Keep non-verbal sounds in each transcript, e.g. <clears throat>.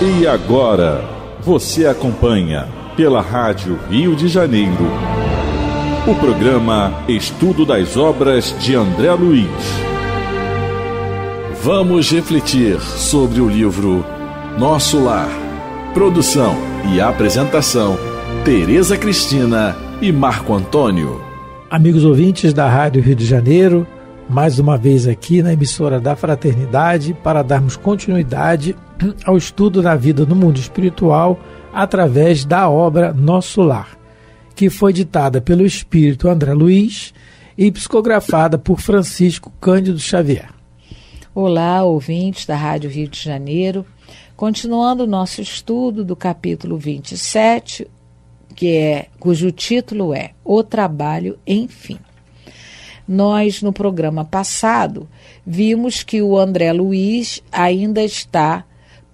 E agora, você acompanha pela Rádio Rio de Janeiro o programa Estudo das Obras de André Luiz. Vamos refletir sobre o livro Nosso Lar. Produção e apresentação: Tereza Cristina e Marco Antônio. Amigos ouvintes da Rádio Rio de Janeiro, mais uma vez aqui na emissora da Fraternidade para darmos continuidade ao estudo da vida no mundo espiritual através da obra Nosso Lar, que foi ditada pelo espírito André Luiz e psicografada por Francisco Cândido Xavier. Olá, ouvintes da Rádio Rio de Janeiro. Continuando o nosso estudo do capítulo 27, que é, cujo título é O Trabalho, enfim. Nós, no programa passado, vimos que o André Luiz ainda está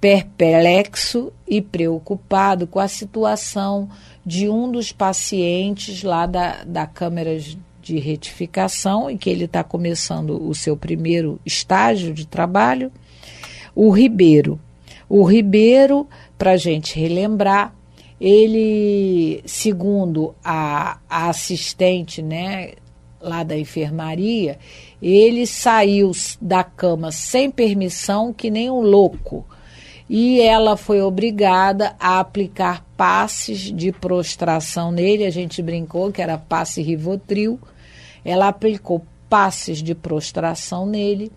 perplexo e preocupado com a situação de um dos pacientes lá da, da câmera de Retificação, em que ele está começando o seu primeiro estágio de trabalho, o Ribeiro. O Ribeiro, para a gente relembrar, ele, segundo a, a assistente né, lá da enfermaria, ele saiu da cama sem permissão, que nem um louco e ela foi obrigada a aplicar passes de prostração nele. A gente brincou que era passe Rivotril. Ela aplicou passes de prostração nele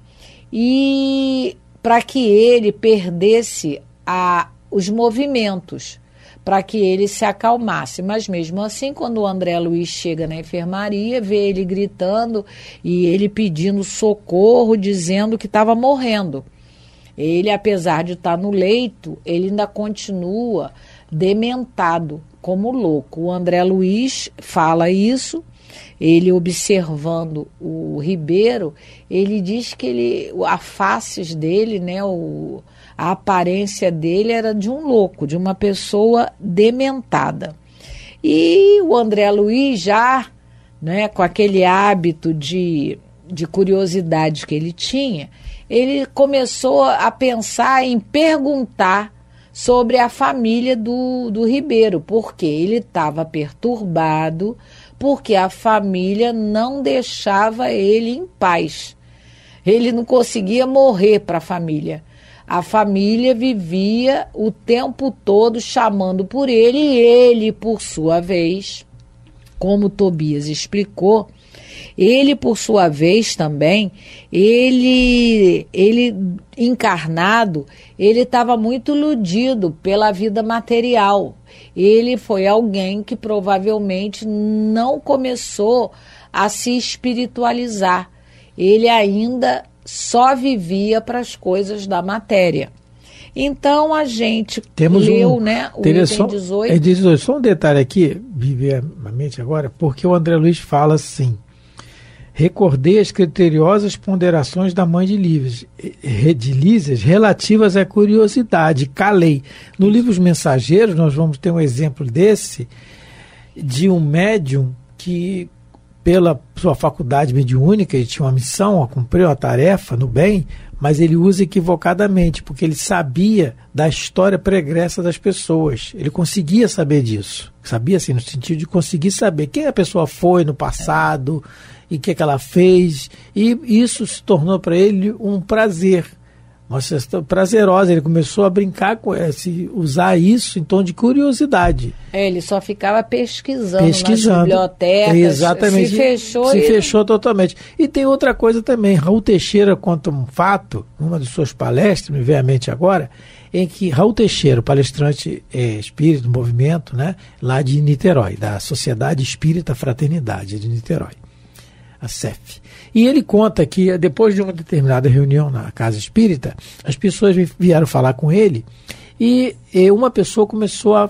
e para que ele perdesse a, os movimentos, para que ele se acalmasse. Mas mesmo assim, quando o André Luiz chega na enfermaria, vê ele gritando e ele pedindo socorro, dizendo que estava morrendo. Ele, apesar de estar tá no leito, ele ainda continua dementado, como louco. O André Luiz fala isso. Ele observando o Ribeiro, ele diz que ele, a faces dele, né, o, a aparência dele era de um louco, de uma pessoa dementada. E o André Luiz já, né, com aquele hábito de de curiosidade que ele tinha, ele começou a pensar em perguntar sobre a família do, do Ribeiro, porque ele estava perturbado, porque a família não deixava ele em paz. Ele não conseguia morrer para a família. A família vivia o tempo todo chamando por ele, e ele, por sua vez, como Tobias explicou, ele, por sua vez, também, ele, ele encarnado, ele estava muito iludido pela vida material. Ele foi alguém que provavelmente não começou a se espiritualizar. Ele ainda só vivia para as coisas da matéria. Então a gente Temos leu, um, né, o item só, 18. É 18. Só um detalhe aqui, viver a mente agora, porque o André Luiz fala assim: recordei as criteriosas ponderações da mãe de Lívias, de Lízias, relativas à curiosidade, calei. No livro Os Mensageiros, nós vamos ter um exemplo desse, de um médium que, pela sua faculdade mediúnica, ele tinha uma missão, cumpriu a tarefa no bem, mas ele usa equivocadamente, porque ele sabia da história pregressa das pessoas. Ele conseguia saber disso. Sabia, assim, no sentido de conseguir saber quem a pessoa foi no passado. É e o que, é que ela fez. E isso se tornou para ele um prazer, uma sessão prazerosa. Ele começou a brincar com esse, eh, usar isso em tom de curiosidade. É, ele só ficava pesquisando, pesquisando. nas bibliotecas. É, exatamente. Se fechou. Se e... fechou totalmente. E tem outra coisa também. Raul Teixeira conta um fato, numa de suas palestras, me vem à mente agora, em que Raul Teixeira, palestrante é, espírito do movimento, né, lá de Niterói, da Sociedade Espírita Fraternidade de Niterói a CEF. E ele conta que, depois de uma determinada reunião na Casa Espírita, as pessoas vieram falar com ele e, e uma pessoa começou a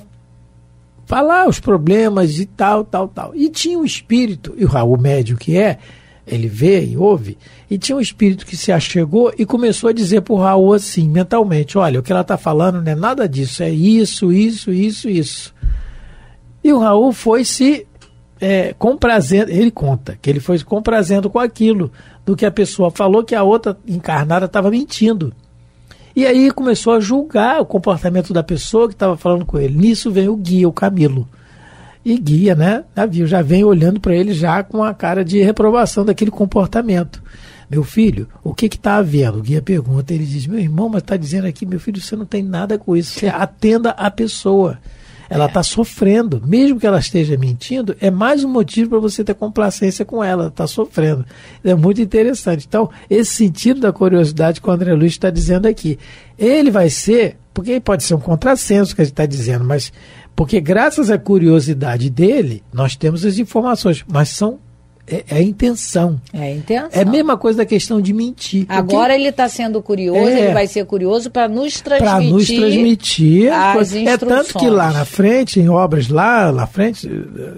falar os problemas e tal, tal, tal. E tinha um espírito, e o Raul Médio que é, ele vê e ouve, e tinha um espírito que se achegou e começou a dizer para o Raul assim, mentalmente, olha, o que ela está falando não é nada disso, é isso, isso, isso, isso. E o Raul foi se é, comprazendo, ele conta que ele foi comprazendo com aquilo, do que a pessoa falou que a outra encarnada estava mentindo. E aí começou a julgar o comportamento da pessoa que estava falando com ele. Nisso vem o guia, o Camilo. E guia, né? Davi já vem olhando para ele já com a cara de reprovação daquele comportamento. Meu filho, o que está havendo? O guia pergunta. Ele diz: Meu irmão, mas está dizendo aqui, meu filho, você não tem nada com isso. Você atenda a pessoa. Ela está é. Tá sofrendo. Mesmo que ela esteja mentindo, é mais um motivo para você ter complacência com ela. Está sofrendo. É muito interessante. Então, esse sentido da curiosidade que o André Luiz está dizendo aqui. Ele vai ser, porque pode ser um contrassenso que a gente está dizendo, mas porque graças à curiosidade dele, nós temos as informações, mas são é, é, a intenção. É a intenção. É a mesma coisa da questão de mentir. Agora ele está sendo curioso, é. ele vai ser curioso para nos transmitir. Para nos transmitir. As É tanto que lá na frente, em obras lá, lá frente,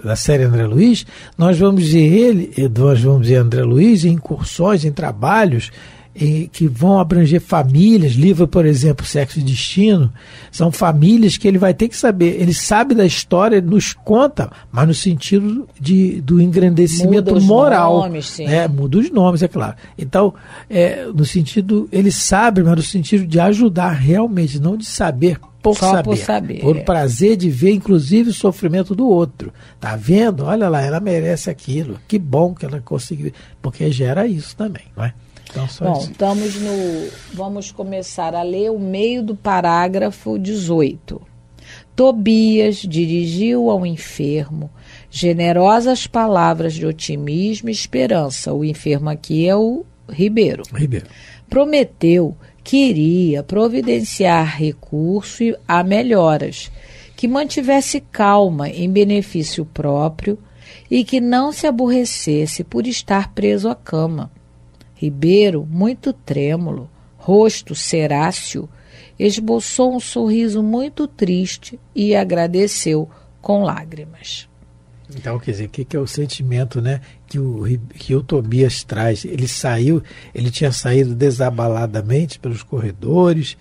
da série André Luiz, nós vamos ver ele, nós vamos ver André Luiz em incursões, em trabalhos que vão abranger famílias, livro, por exemplo, Sexo e Destino, são famílias que ele vai ter que saber, ele sabe da história, ele nos conta, mas no sentido de, do engrandecimento muda moral. Nomes, né? Muda os nomes, é claro. Então, é, no sentido, ele sabe, mas no sentido de ajudar realmente, não de saber por saber, por saber, por prazer de ver, inclusive, o sofrimento do outro. Tá vendo? Olha lá, ela merece aquilo. Que bom que ela conseguiu. Porque gera isso também, não é? Então, Bom, estamos no. Vamos começar a ler o meio do parágrafo 18. Tobias dirigiu ao enfermo generosas palavras de otimismo e esperança. O enfermo aqui é o Ribeiro. Ribeiro. Prometeu que iria providenciar recurso a melhoras, que mantivesse calma em benefício próprio e que não se aborrecesse por estar preso à cama Ribeiro, muito trêmulo, rosto ceráceo, esboçou um sorriso muito triste e agradeceu com lágrimas. Então, quer dizer, o que, que, é o sentimento né, que, o, que o Tobias traz? Ele saiu, ele tinha saído desabaladamente pelos corredores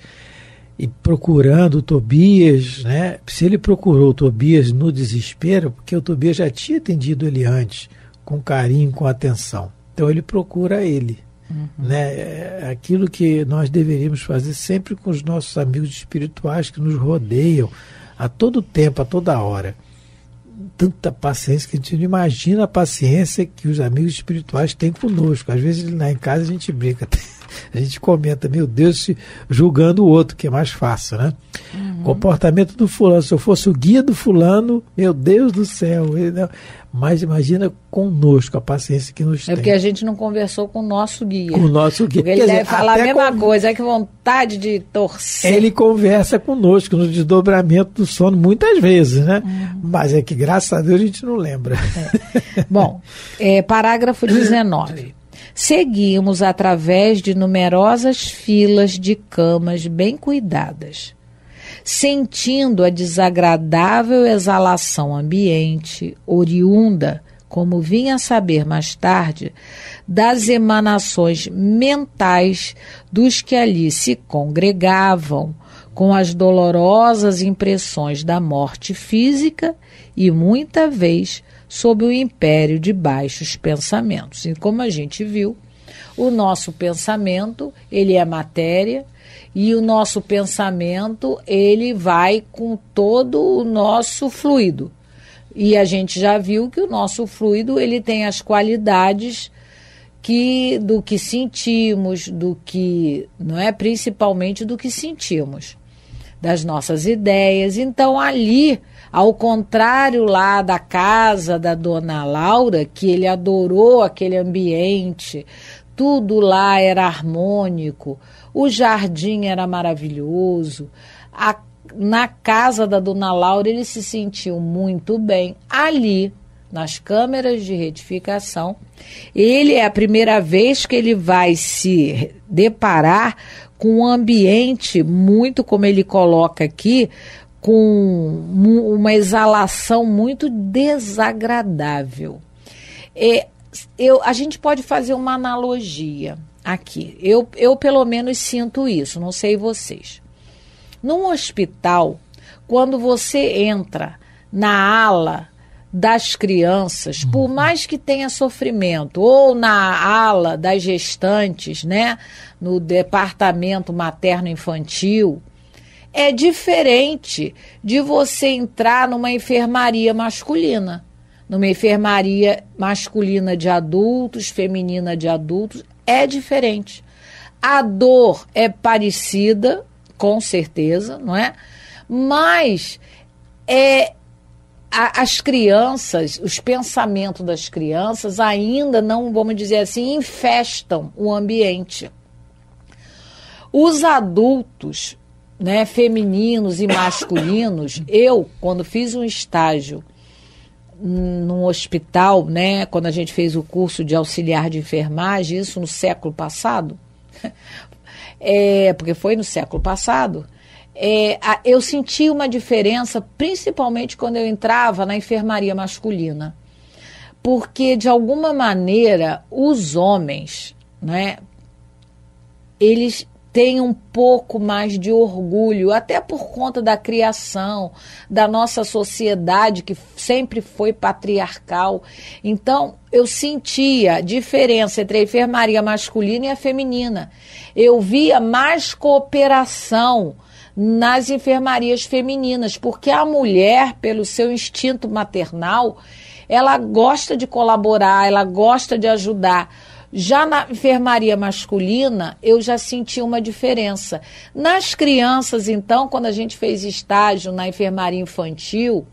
e procurando o Tobias, né? Se ele procurou o Tobias no desespero, porque o Tobias já tinha atendido ele antes, com carinho, com atenção. Então ele procura ele. Uhum. Né? É, é aquilo que nós deveríamos fazer sempre com os nossos amigos espirituais que nos rodeiam a todo tempo, a toda hora. Tanta paciência que a gente não imagina a paciência que os amigos espirituais têm conosco. Às vezes lá em casa a gente brinca. <laughs> a gente comenta, meu Deus, julgando o outro, que é mais fácil, né? Uhum. Comportamento do fulano, se eu fosse o guia do fulano, meu Deus do céu, ele não... mas imagina conosco a paciência que nos é tem. É porque a gente não conversou com o nosso guia. Com o nosso guia. Porque ele Quer deve dizer, falar a mesma com... coisa, é que vontade de torcer. Ele conversa conosco no desdobramento do sono muitas vezes, né? Uhum. Mas é que graças a Deus a gente não lembra. É. Bom, é, parágrafo 19. <coughs> seguíamos através de numerosas filas de camas bem cuidadas, sentindo a desagradável exalação ambiente, oriunda, como vinha a saber mais tarde, das emanações mentais dos que ali se congregavam, com as dolorosas impressões da morte física e muita vez sob o império de baixos pensamentos. E como a gente viu, o nosso pensamento, ele é matéria, e o nosso pensamento, ele vai com todo o nosso fluido. E a gente já viu que o nosso fluido, ele tem as qualidades que do que sentimos, do que, não é principalmente do que sentimos das nossas ideias. Então, ali, ao contrário lá da casa da dona Laura, que ele adorou aquele ambiente, tudo lá era harmônico, o jardim era maravilhoso, a, na casa da dona Laura ele se sentiu muito bem. Ali, nas câmeras de retificação. Ele é a primeira vez que ele vai se deparar com um ambiente muito, como ele coloca aqui, com uma exalação muito desagradável. É, eu, a gente pode fazer uma analogia aqui. Eu, eu, pelo menos, sinto isso, não sei vocês. Num hospital, quando você entra na ala das crianças, por uhum. mais que tenha sofrimento, ou na ala das gestantes, né, no departamento materno-infantil, é diferente de você entrar numa enfermaria masculina. Numa enfermaria masculina de adultos, feminina de adultos, é diferente. A dor é parecida, com certeza, não é? Mas é, a, as crianças, os pensamentos das crianças ainda não, vamos dizer assim, infestam o ambiente. Os adultos, né, femininos e masculinos, <coughs> eu, quando fiz um estágio num hospital, né, quando a gente fez o curso de auxiliar de enfermagem, isso no século passado, <laughs> é, porque foi no século passado, é, eu senti uma diferença, principalmente quando eu entrava na enfermaria masculina. Porque, de alguma maneira, os homens, né, eles têm um pouco mais de orgulho, até por conta da criação, da nossa sociedade que sempre foi patriarcal. Então, eu sentia diferença entre a enfermaria masculina e a feminina. Eu via mais cooperação nas enfermarias femininas, porque a mulher, pelo seu instinto maternal, ela gosta de colaborar, ela gosta de ajudar. Já na enfermaria masculina, eu já senti uma diferença. Nas crianças, então, quando a gente fez estágio na enfermaria infantil,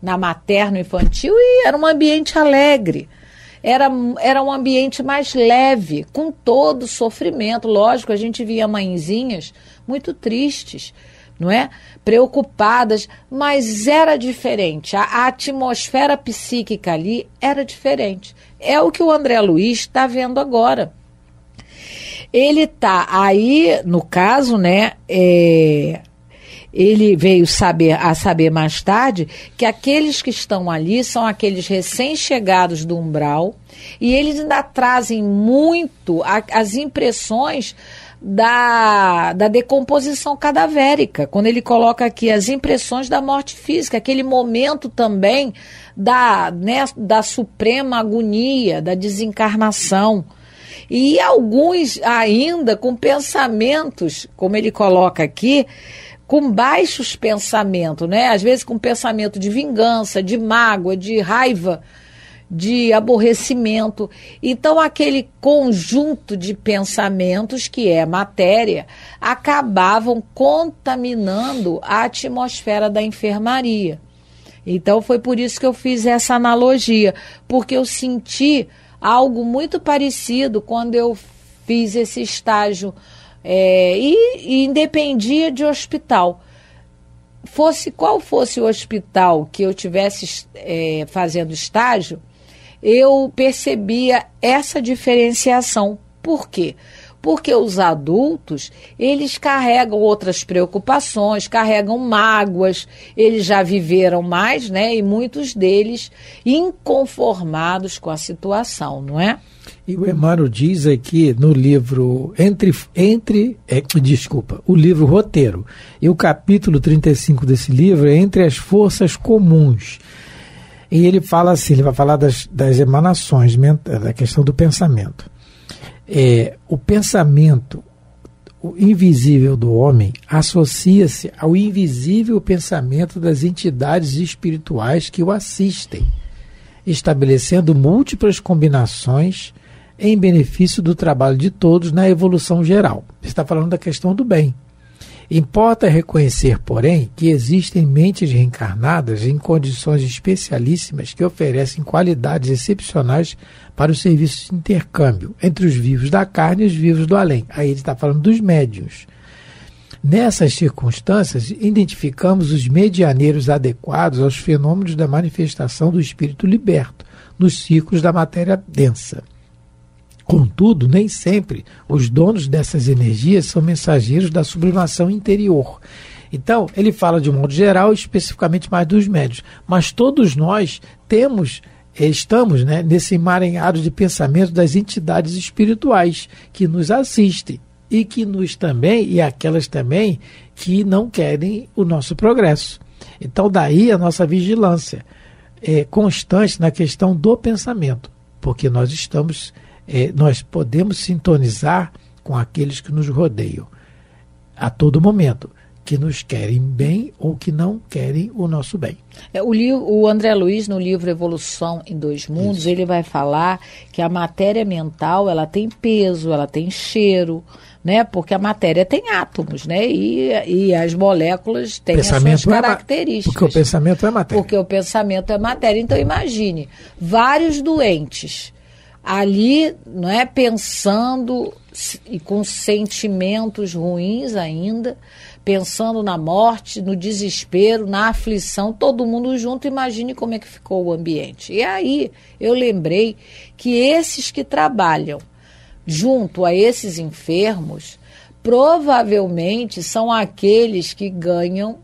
na materno infantil, e era um ambiente alegre era, era um ambiente mais leve, com todo o sofrimento. Lógico, a gente via mãezinhas muito tristes, não é? Preocupadas, mas era diferente. A, a atmosfera psíquica ali era diferente. É o que o André Luiz está vendo agora. Ele tá aí, no caso, né? É, ele veio saber a saber mais tarde que aqueles que estão ali são aqueles recém-chegados do umbral e eles ainda trazem muito a, as impressões da, da decomposição cadavérica, quando ele coloca aqui as impressões da morte física, aquele momento também da, né, da suprema agonia, da desencarnação e alguns ainda com pensamentos, como ele coloca aqui, com baixos pensamentos, né? Às vezes com pensamento de vingança, de mágoa, de raiva, de aborrecimento. Então aquele conjunto de pensamentos que é matéria acabavam contaminando a atmosfera da enfermaria. Então foi por isso que eu fiz essa analogia, porque eu senti algo muito parecido quando eu fiz esse estágio é, e, e independia de hospital. Fosse qual fosse o hospital que eu tivesse é, fazendo estágio, eu percebia essa diferenciação. Por quê? Porque porque os adultos, eles carregam outras preocupações, carregam mágoas, eles já viveram mais, né? E muitos deles inconformados com a situação, não é? E o Emaro diz aqui no livro entre entre é, desculpa, o livro roteiro e o capítulo 35 desse livro é entre as forças comuns. E ele fala assim, ele vai falar das, das emanações, da questão do pensamento é, o pensamento invisível do homem associa-se ao invisível pensamento das entidades espirituais que o assistem, estabelecendo múltiplas combinações em benefício do trabalho de todos na evolução geral. Está falando da questão do bem. Importa reconhecer, porém, que existem mentes reencarnadas em condições especialíssimas que oferecem qualidades excepcionais para os serviços de intercâmbio entre os vivos da carne e os vivos do além. Aí ele está falando dos médios. Nessas circunstâncias, identificamos os medianeiros adequados aos fenômenos da manifestação do espírito liberto nos ciclos da matéria densa. Contudo, nem sempre os donos dessas energias são mensageiros da sublimação interior. Então, ele fala de um modo geral, especificamente mais dos médios. Mas todos nós temos eh, estamos né, nesse emaranhado de pensamento das entidades espirituais que nos assistem e que nos também, e aquelas também, que não querem o nosso progresso. Então, daí a nossa vigilância é constante na questão do pensamento, porque nós estamos é, nós podemos sintonizar com aqueles que nos rodeiam a todo momento que nos querem bem ou que não querem o nosso bem. É, o, o André Luiz, no livro Evolução em Dois Mundos, Isso. ele vai falar que a matéria mental ela tem peso, ela tem cheiro, né? Porque a matéria tem átomos, né? E, e as moléculas têm pensamento as suas é características. É porque o pensamento é matéria. Porque o pensamento é matéria. Então imagine, vários doentes ali, não é, pensando e com sentimentos ruins ainda, pensando na morte, no desespero, na aflição, todo mundo junto, imagine como é que ficou o ambiente. E aí eu lembrei que esses que trabalham junto a esses enfermos provavelmente são aqueles que ganham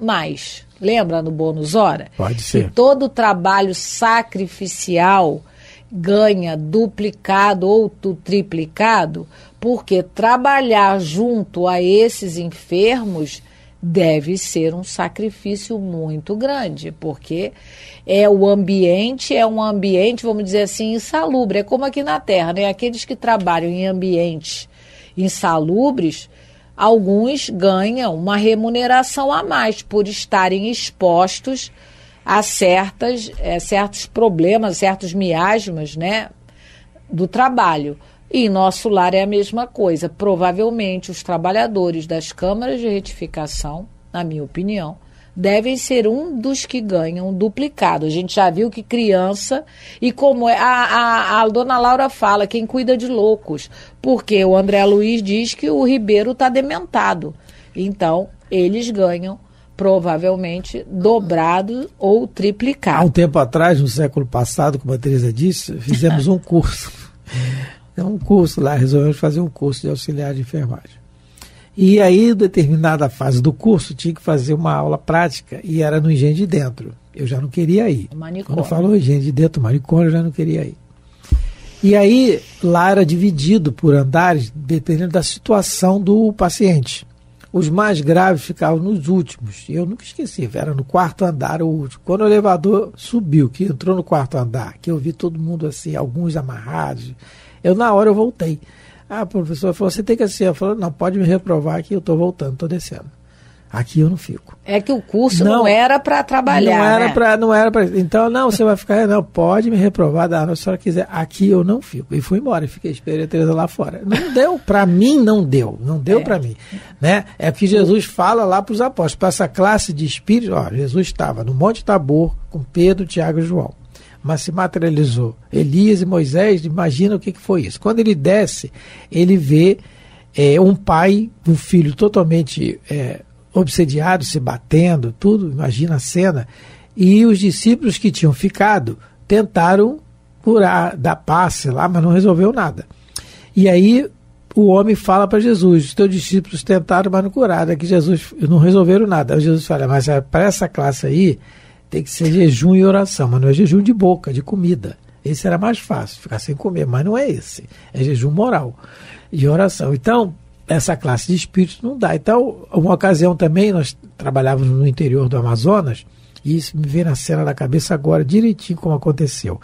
mais. Lembra no bônus hora? Pode ser. Que todo trabalho sacrificial ganha duplicado ou triplicado, porque trabalhar junto a esses enfermos deve ser um sacrifício muito grande, porque é o ambiente é um ambiente, vamos dizer assim, insalubre, é como aqui na Terra, né? Aqueles que trabalham em ambientes insalubres, alguns ganham uma remuneração a mais por estarem expostos a certas, é, certos problemas, certos miasmas né, do trabalho. E em nosso lar é a mesma coisa. Provavelmente os trabalhadores das câmaras de retificação, na minha opinião, devem ser um dos que ganham duplicado. A gente já viu que criança e como é. A, a, a dona Laura fala, quem cuida de loucos, porque o André Luiz diz que o Ribeiro está dementado. Então, eles ganham provavelmente dobrado ou triplicado. Há um tempo atrás, no século passado, como a Teresa disse, fizemos um curso. É um curso lá, resolvemos fazer um curso de auxiliar de enfermagem. E aí, em determinada fase do curso, tinha que fazer uma aula prática e era no engenho de dentro. Eu já não queria ir. Manicômio. Quando falou engenho de dentro, manicômio, eu já não queria ir. E aí, lá era dividido por andares, dependendo da situação do paciente os mais graves ficavam nos últimos. Eu nunca esqueci, era no quarto andar o último. Quando o elevador subiu, que entrou no quarto andar, que eu vi todo mundo assim, alguns amarrados, eu na hora eu voltei. A ah, professora falou, você tem que assistir. Eu falei, não, pode me reprovar que eu estou voltando, estou descendo. Aqui eu não fico. É que o curso não, não era para trabalhar. Não era né? para, não era para. Então não, você vai ficar, não pode me reprovar da aula se a senhora quiser. Aqui eu não fico. E fui embora, e fiquei esperando a Teresa lá fora. Não <laughs> deu para mim, não deu, não deu é. para mim, né? É que Jesus fala lá para os apóstolos, para essa classe de espíritos. Ó, Jesus estava no Monte Tabor com Pedro, Tiago e João mas se materializou. Elias e Moisés, imagina o que, que foi isso. Quando ele desce, ele vê é, um pai, um filho totalmente é, obsediados, se batendo, tudo, imagina a cena. E os discípulos que tinham ficado tentaram curar, dar passe lá, mas não resolveu nada. E aí o homem fala para Jesus: os teus discípulos tentaram, mas não curaram. Aqui Jesus não resolveram nada. Aí Jesus fala: mas eh, para essa classe aí tem que ser jejum e oração, mas não é jejum de boca, de comida. Esse era mais fácil, ficar sem comer, mas não é esse. É jejum moral e oração. Então, essa classe de espíritos não dá. Então, uma ocasião também, nós trabalhávamos no interior do Amazonas, e isso me vem na cena da cabeça agora, direitinho como aconteceu.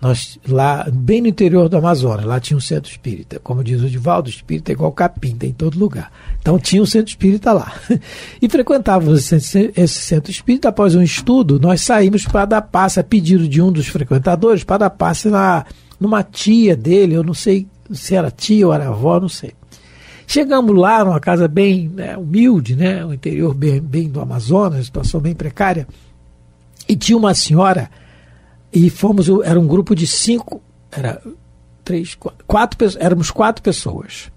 Nós, lá, bem no interior do Amazonas, lá tinha um centro espírita. Como diz o Divaldo, espírita é igual capim, tem em todo lugar. Então tinha um centro espírita lá. <laughs> E frequentávamos esse centro espírita. Após um estudo, nós saímos para dar passe, a pedido de um dos frequentadores, para dar passe na, numa tia dele, eu não sei se era tia ou era avó, não sei. Chegamos lá numa casa bem né, humilde, né, um interior bem, bem do Amazonas, situação bem precária, e tinha uma senhora, e fomos, era um grupo de cinco, era três, quatro, quatro éramos quatro pessoas.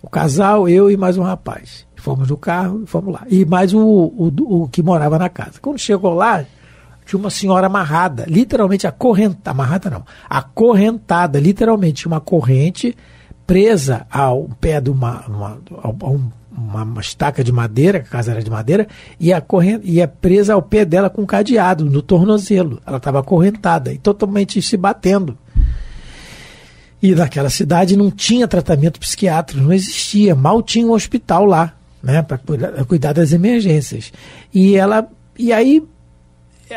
O casal, eu e mais um rapaz. Fomos no carro e fomos lá. E mais o, o, o que morava na casa. Quando chegou lá, tinha uma senhora amarrada, literalmente acorrentada, amarrada não, acorrentada, literalmente, tinha uma corrente presa ao pé de uma, uma, uma, uma estaca de madeira, a casa era de madeira, e, a corrente, e é presa ao pé dela com um cadeado no tornozelo. Ela estava acorrentada e totalmente se batendo. E naquela cidade não tinha tratamento psiquiátrico, não existia, mal tinha um hospital lá, né, para cuidar, cuidar das emergências. E ela, e aí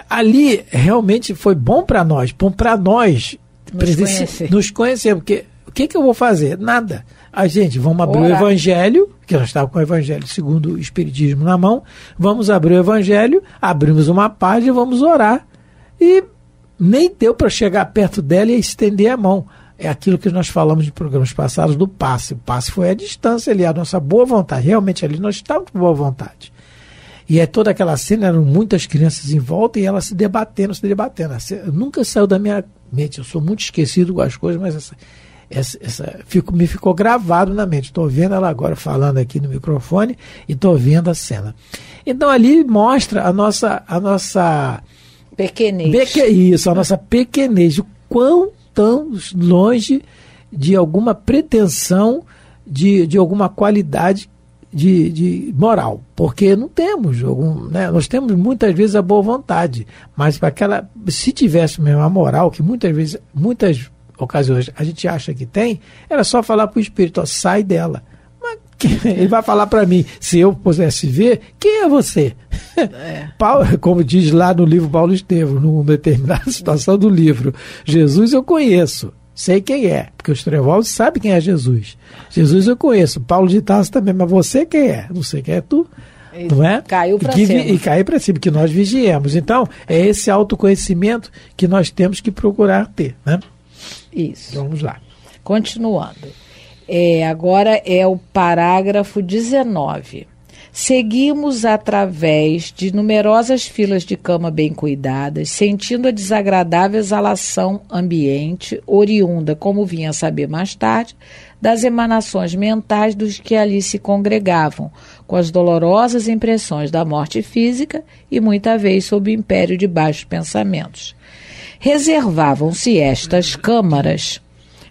ali realmente foi bom para nós, bom para nós nos, conhecer. nos conhecer, porque o que, que eu vou fazer? Nada. A gente, vamos abrir Ora. o Evangelho, que nós estávamos com o Evangelho segundo o Espiritismo na mão, vamos abrir o Evangelho, abrimos uma página, vamos orar. E nem deu para chegar perto dela e estender a mão. É aquilo que nós falamos em programas passados do passe. O passe foi a distância ali, a nossa boa vontade. Realmente ali nós estávamos com boa vontade. E é toda aquela cena, eram muitas crianças em volta e ela se debatendo, se debatendo. Nunca saiu da minha mente. Eu sou muito esquecido com as coisas, mas essa, essa, essa fico, me ficou gravado na mente. Estou vendo ela agora falando aqui no microfone e estou vendo a cena. Então ali mostra a nossa a nossa pequenez. Peque, isso, a nossa pequenez, o quão tão longe de alguma pretensão de, de alguma qualidade de, de moral, porque não temos algum, né? nós temos muitas vezes a boa vontade, mas para aquela, se mesmo a moral que muitas vezes muitas ocasiões a gente acha que tem, era só falar para o espírito, ó, sai dela. Mas é? ele vai falar para mim, se eu pudesse ver, quem é você? É. Paulo, como diz lá no livro Paulo Estevam, numa determinada <laughs> situação do livro, Jesus eu conheço, sei quem é, porque os trevosos sabem quem é Jesus. Jesus eu conheço, Paulo de Tarso também, mas você quem é? Não sei quem é tu. E não é? Caiu para cima. e caiu para cima, que nós vigiemos. Então, é esse autoconhecimento que nós temos que procurar ter, né? Isso. Vamos lá. Continuando. É, agora é o parágrafo 19. Seguimos através de numerosas filas de cama bem cuidadas, sentindo a desagradável exalação ambiente, oriunda, como vinha a saber mais tarde, das emanações mentais dos que ali se congregavam, com as dolorosas impressões da morte física e muita vez sob o império de baixos pensamentos reservavam-se estas câmaras.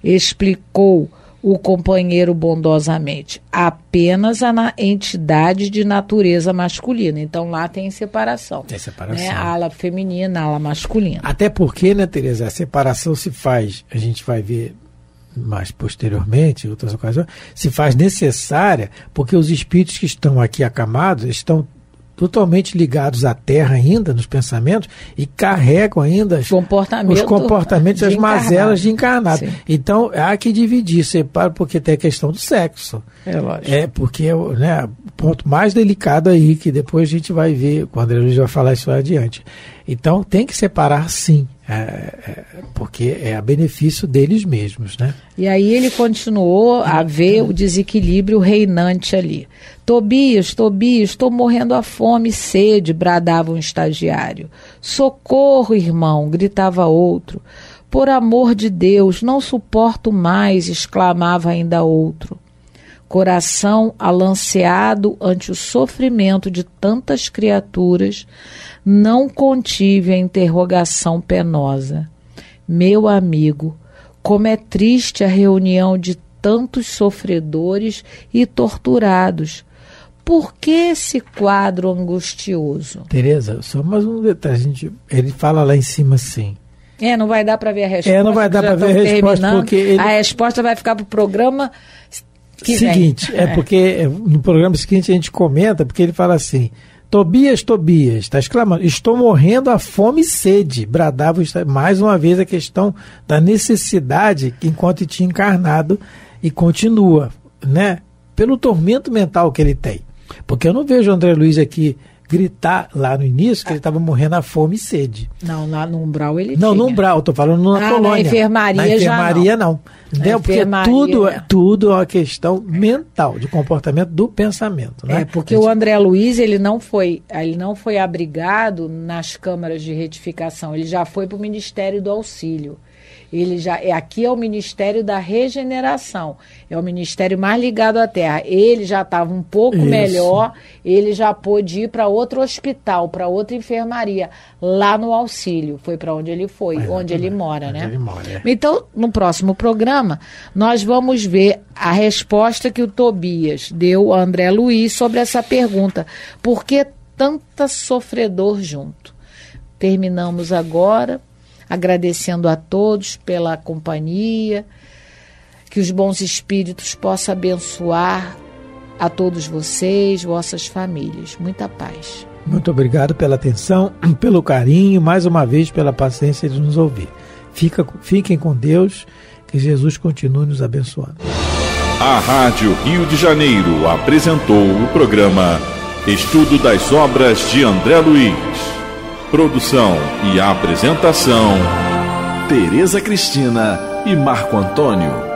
Explicou o companheiro bondosamente, apenas a entidade de natureza masculina. Então lá tem separação. Tem né? separação. Né? Ala feminina, ala masculina. Até porque, né, Tereza, a separação se faz, a gente vai ver mais posteriormente, em outras ocasiões, se faz necessária porque os espíritos que estão aqui acamados estão totalmente ligados à Terra ainda, nos pensamentos, e carregam ainda Comportamento os comportamentos, as encarnado. mazelas de encarnado. Sim. Então, há que dividir, separa, porque tem a questão do sexo. É lógico. É, porque é né, o ponto mais delicado aí, que depois a gente vai ver, quando a Luiz vai falar isso adiante. Então, tem que separar sim, é, é, porque é a benefício deles mesmos, né? E aí ele continuou a ver o desequilíbrio reinante ali. Tobias, Tobias, estou morrendo à fome e sede, bradava um estagiário. Socorro, irmão, gritava outro. Por amor de Deus, não suporto mais, exclamava ainda outro. Coração alanceado ante o sofrimento de tantas criaturas, não contive a interrogação penosa. Meu amigo, como é triste a reunião de tantos sofredores e torturados por que esse quadro angustioso? Tereza, só mais um detalhe. Gente, ele fala lá em cima assim. É, não vai dar para ver a é, resposta. É, não vai dar para ver a resposta porque ele... a resposta vai ficar para o programa que seguinte. Vem. É, é porque no programa seguinte a gente comenta porque ele fala assim: Tobias, Tobias, está exclamando, estou morrendo à fome e sede. Bradava mais uma vez a questão da necessidade que enquanto tinha encarnado e continua, né? Pelo tormento mental que ele tem. Porque eu não vejo o André Luiz aqui gritar lá no início que ah. ele estava morrendo à fome e sede. Não, lá no umbral ele Não, tinha. no umbral, estou falando na ah, colônia. Na enfermaria, na enfermaria não. não. Na Porque enfermaria... tudo, tudo é uma questão mental, de comportamento do pensamento. Né? É, porque gente... o André Luiz ele não, foi, ele não foi abrigado nas câmaras de retificação, ele já foi para o Ministério do Auxílio. Ele já é aqui é o Ministério da Regeneração. É o ministério mais ligado à terra. Ele já estava um pouco Isso. melhor, ele já pôde ir para outro hospital, para outra enfermaria, lá no auxílio. Foi para onde ele foi, é, onde, ele é, mora, onde né? ele mora, é. Então, no próximo programa, nós vamos ver a resposta que o Tobias deu ao André Luiz sobre essa pergunta. Por que tanta sofredor junto? Terminamos agora agradecendo a todos pela companhia, que os bons espíritos possam abençoar a todos vocês, vossas famílias. Muita paz. Muito obrigado pela atenção, <clears throat> pelo carinho, mais uma vez pela paciência de nos ouvir. Fica, fiquem com Deus, que Jesus continue nos abençoando. A Rádio Rio de Janeiro apresentou o programa Estudo das Obras de André Luiz. Produção e apresentação: Tereza Cristina e Marco Antônio.